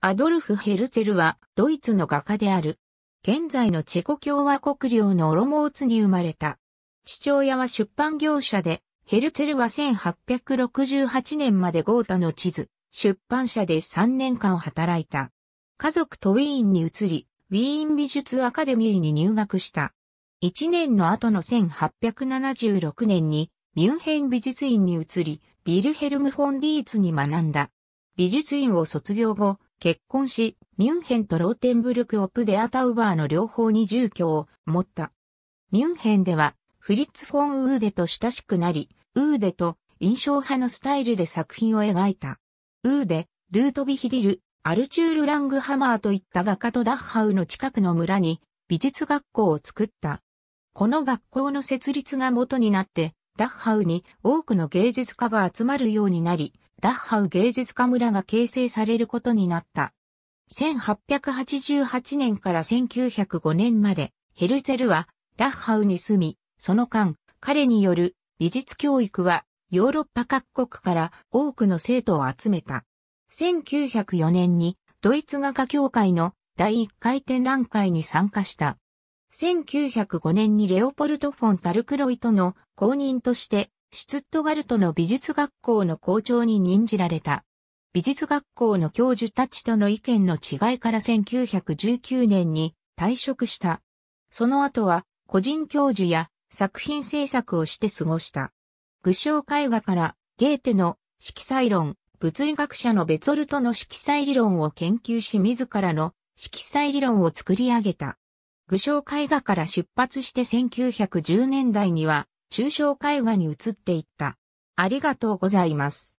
アドルフ・ヘルツェルはドイツの画家である。現在のチェコ共和国領のオロモーツに生まれた。父親は出版業者で、ヘルツェルは1868年までゴータの地図、出版社で3年間働いた。家族とウィーンに移り、ウィーン美術アカデミーに入学した。1年の後の1876年にミュンヘン美術院に移り、ビルヘルム・フォン・ディーツに学んだ。美術院を卒業後、結婚し、ミュンヘンとローテンブルク・オプ・デ・アタウバーの両方に住居を持った。ミュンヘンでは、フリッツ・フォン・ウーデと親しくなり、ウーデと印象派のスタイルで作品を描いた。ウーデ、ルートビヒディル、アルチュール・ラングハマーといった画家とダッハウの近くの村に美術学校を作った。この学校の設立が元になって、ダッハウに多くの芸術家が集まるようになり、ダッハウ芸術家村が形成されることになった。1888年から1905年まで、ヘルゼルはダッハウに住み、その間、彼による美術教育はヨーロッパ各国から多くの生徒を集めた。1904年にドイツ画家協会の第1回展覧会に参加した。1905年にレオポルト・フォン・タルクロイとの公認としてシュツットガルトの美術学校の校長に任じられた。美術学校の教授たちとの意見の違いから1919年に退職した。その後は個人教授や作品制作をして過ごした。具象絵画からゲーテの色彩論、物理学者のベツルトの色彩理論を研究し自らの色彩理論を作り上げた。具象絵画から出発して1910年代には抽象絵画に移っていった。ありがとうございます。